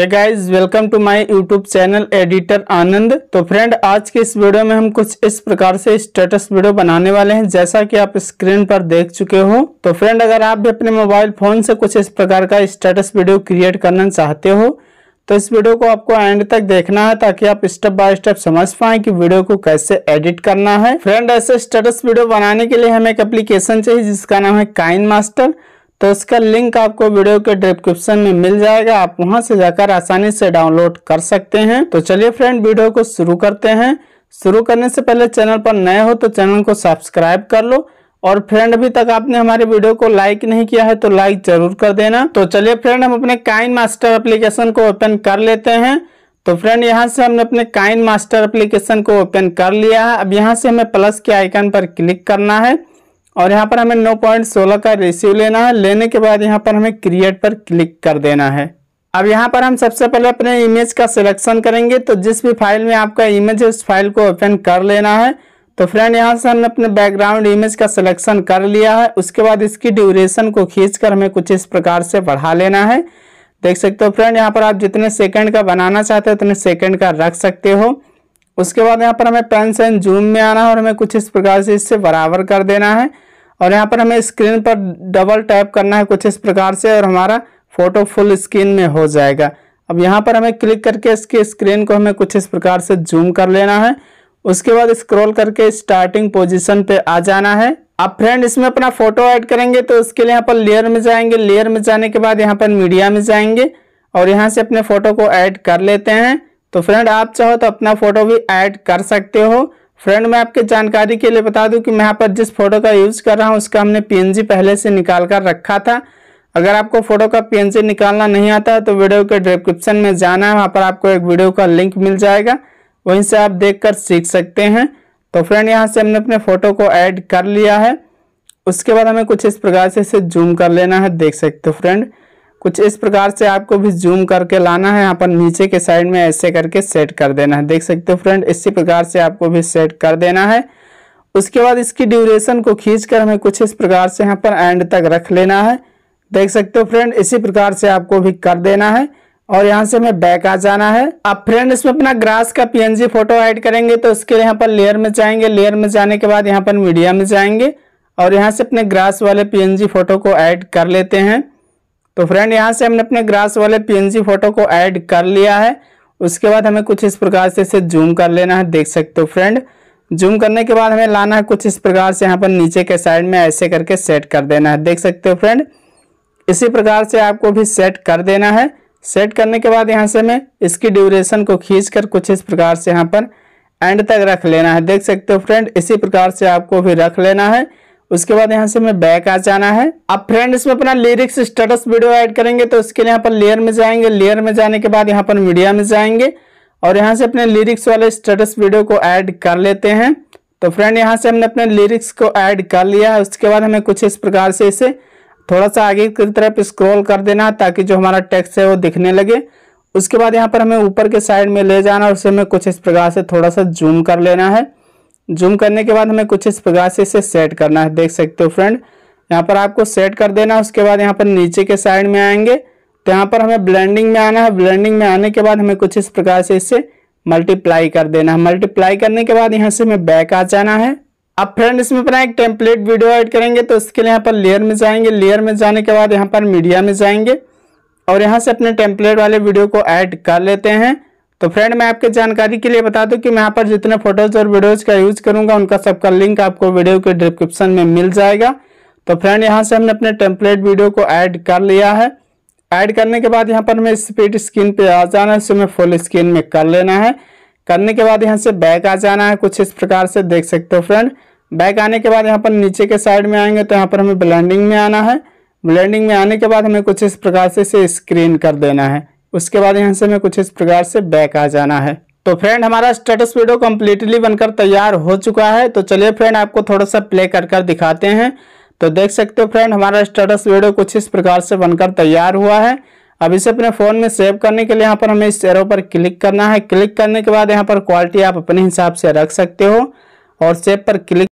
hey guys welcome to my YouTube channel editor Anand तो friend आज के इस वीडियो में हम कुछ इस प्रकार से स्टेटस वीडियो बनाने वाले हैं जैसा कि आप स्क्रीन पर देख चुके हो तो फ्रेंड अगर आप भी अपने मोबाइल फोन से कुछ इस प्रकार का स्टेटस वीडियो क्रिएट करना चाहते हो तो इस वीडियो को आपको एंड तक देखना है ताकि आप स्टेप बाय स्टेप समझ पाए कि वीडियो को कैसे एडिट करना है फ्रेंड ऐसे स्टेटस वीडियो बनाने के लिए हमें एक एप्लीकेशन चाहिए जिसका नाम है काइन मास्टर तो इसका लिंक आपको वीडियो के डिस्क्रिप्शन में मिल जाएगा आप वहां से जाकर आसानी से डाउनलोड कर सकते हैं तो चलिए फ्रेंड वीडियो को शुरू करते हैं शुरू करने से पहले चैनल पर नए हो तो चैनल को सब्सक्राइब कर लो और फ्रेंड अभी तक आपने हमारे वीडियो को लाइक नहीं किया है तो लाइक जरूर कर देना तो चलिए फ्रेंड हम अपने काइन मास्टर एप्लीकेशन को ओपन कर लेते हैं तो फ्रेंड यहाँ से हमने अपने काइन मास्टर एप्लीकेशन को ओपन कर लिया है अब यहाँ से हमें प्लस के आइकन पर क्लिक करना है और यहाँ पर हमें 9.16 का रेशियो लेना है लेने के बाद यहाँ पर हमें क्रिएट पर क्लिक कर देना है अब यहाँ पर हम सबसे पहले अपने इमेज का सिलेक्शन करेंगे तो जिस भी फाइल में आपका इमेज है उस फाइल को ओपन कर लेना है तो फ्रेंड यहाँ से हमने अपने बैकग्राउंड इमेज का सिलेक्शन कर लिया है उसके बाद इसकी ड्यूरेशन को कर हमें कुछ इस प्रकार से बढ़ा लेना है देख सकते हो फ्रेंड यहाँ पर आप जितने सेकेंड का बनाना चाहते हो उतने सेकेंड का रख सकते हो उसके बाद यहाँ पर हमें पेन से जूम में आना है और हमें कुछ इस प्रकार से इससे बराबर कर देना है और यहाँ पर हमें स्क्रीन पर डबल टैप करना है कुछ इस प्रकार से और हमारा फोटो फुल स्क्रीन में हो जाएगा अब यहाँ पर हमें क्लिक करके इसके स्क्रीन को हमें कुछ इस प्रकार से जूम कर लेना है उसके बाद स्क्रॉल करके स्टार्टिंग पोजीशन पे आ जाना है आप फ्रेंड इसमें अपना फोटो ऐड करेंगे तो उसके लिए यहाँ पर लेयर में जाएंगे लेयर में जाने के बाद यहाँ पर मीडिया में जाएंगे और यहाँ से अपने फोटो को ऐड कर लेते हैं तो फ्रेंड आप चाहो तो अपना फोटो भी ऐड कर सकते हो फ्रेंड मैं आपके जानकारी के लिए बता दूं कि मैं यहाँ पर जिस फोटो का यूज़ कर रहा हूँ उसका हमने पीएनजी पहले से निकाल कर रखा था अगर आपको फोटो का पीएनजी निकालना नहीं आता है तो वीडियो के डिस्क्रिप्शन में जाना है वहाँ पर आपको एक वीडियो का लिंक मिल जाएगा वहीं से आप कर सीख सकते हैं तो फ्रेंड यहाँ से हमने अपने फ़ोटो को ऐड कर लिया है उसके बाद हमें कुछ इस प्रकार से इसे जूम कर लेना है देख सकते हो फ्रेंड कुछ इस प्रकार से आपको भी जूम करके लाना है यहाँ पर नीचे के साइड में ऐसे करके सेट कर देना है देख सकते हो फ्रेंड इसी प्रकार से आपको भी सेट कर देना है उसके बाद इसकी ड्यूरेशन को खींच कर हमें कुछ इस प्रकार से यहाँ पर एंड तक रख लेना है देख सकते हो फ्रेंड इसी प्रकार से आपको भी कर देना है और यहाँ से हमें बैक आ जाना है अब फ्रेंड इसमें अपना ग्रास का पी फोटो ऐड करेंगे तो उसके लिए यहाँ पर लेयर में जाएंगे लेयर में जाने के बाद यहाँ पर मीडिया में जाएंगे और यहाँ से अपने ग्रास वाले पी फोटो को ऐड कर लेते हैं तो फ्रेंड यहाँ से हमने अपने ग्रास वाले पीएनजी फोटो को ऐड कर लिया है उसके बाद हमें कुछ इस प्रकार से इसे जूम कर लेना है देख सकते हो फ्रेंड जूम करने के बाद हमें लाना है कुछ इस प्रकार से यहाँ पर नीचे के साइड में ऐसे करके सेट कर देना है देख सकते हो फ्रेंड इसी प्रकार से आपको भी सेट कर देना है सेट करने के बाद यहाँ से हमें इसकी ड्यूरेशन को खींच कर कुछ इस प्रकार से यहाँ पर एंड तक रख लेना है देख सकते हो फ्रेंड इसी प्रकार से आपको भी रख लेना है उसके बाद यहाँ से मैं बैक आ जाना है अब फ्रेंड इसमें अपना लिरिक्स स्टेटस वीडियो ऐड करेंगे तो उसके लिए यहाँ पर लेयर में जाएंगे लेयर में जाने के बाद यहाँ पर मीडिया में जाएंगे और यहाँ से अपने लिरिक्स वाले स्टेटस वीडियो को ऐड कर लेते हैं तो फ्रेंड यहाँ से हमने अपने लिरिक्स को ऐड कर लिया है उसके बाद हमें कुछ इस प्रकार से इसे थोड़ा सा आगे की तरफ स्क्रॉल कर देना है ताकि जो हमारा टेक्स्ट है वो दिखने लगे उसके बाद यहाँ पर हमें ऊपर के साइड में ले जाना और उसे हमें कुछ इस प्रकार से थोड़ा सा जूम कर लेना है जूम करने के बाद हमें कुछ इस प्रकार से इसे सेट करना है देख सकते हो फ्रेंड यहाँ पर आपको सेट कर देना है उसके बाद यहाँ पर नीचे के साइड में आएंगे तो यहाँ पर हमें ब्लेंडिंग में आना है ब्लेंडिंग में आने के बाद हमें कुछ इस प्रकार से इसे मल्टीप्लाई कर देना है मल्टीप्लाई करने के बाद यहाँ से हमें बैक आ जाना है अब फ्रेंड इसमें अपना एक टेम्पलेट वीडियो एड करेंगे तो इसके लिए यहाँ पर लेयर में जाएंगे लेयर में जाने के बाद यहाँ पर मीडिया में जाएंगे और यहाँ से अपने टेम्पलेट वाले वीडियो को ऐड कर लेते हैं तो फ्रेंड मैं आपके जानकारी के लिए बता दूं कि मैं यहाँ पर जितने फोटोज और वीडियोज का यूज करूंगा उनका सबका लिंक आपको वीडियो के डिस्क्रिप्शन में मिल जाएगा तो फ्रेंड यहाँ से हमने अपने टेम्पलेट वीडियो को ऐड कर लिया है ऐड करने के बाद यहाँ पर हमें स्पीड स्क्रीन पे आ जाना है इसे हमें फुल स्क्रीन में कर लेना है करने के बाद यहाँ से बैक आ जाना है कुछ इस प्रकार से देख सकते हो फ्रेंड बैक आने के बाद यहाँ पर नीचे के साइड में आएंगे तो यहाँ पर हमें ब्लेंडिंग में आना है ब्लेंडिंग में आने के बाद हमें कुछ इस प्रकार से इसे स्क्रीन कर देना है उसके बाद यहाँ से हमें कुछ इस प्रकार से बैक आ जाना है तो फ्रेंड हमारा स्टेटस वीडियो कम्प्लीटली बनकर तैयार हो चुका है तो चलिए फ्रेंड आपको थोड़ा सा प्ले कर कर दिखाते हैं तो देख सकते हो फ्रेंड हमारा स्टेटस वीडियो कुछ इस प्रकार से बनकर तैयार हुआ है अब इसे अपने फ़ोन में सेव करने के लिए यहाँ पर हमें इस एरो पर क्लिक करना है क्लिक करने के बाद यहाँ पर क्वालिटी आप अपने हिसाब से रख सकते हो और सेव पर क्लिक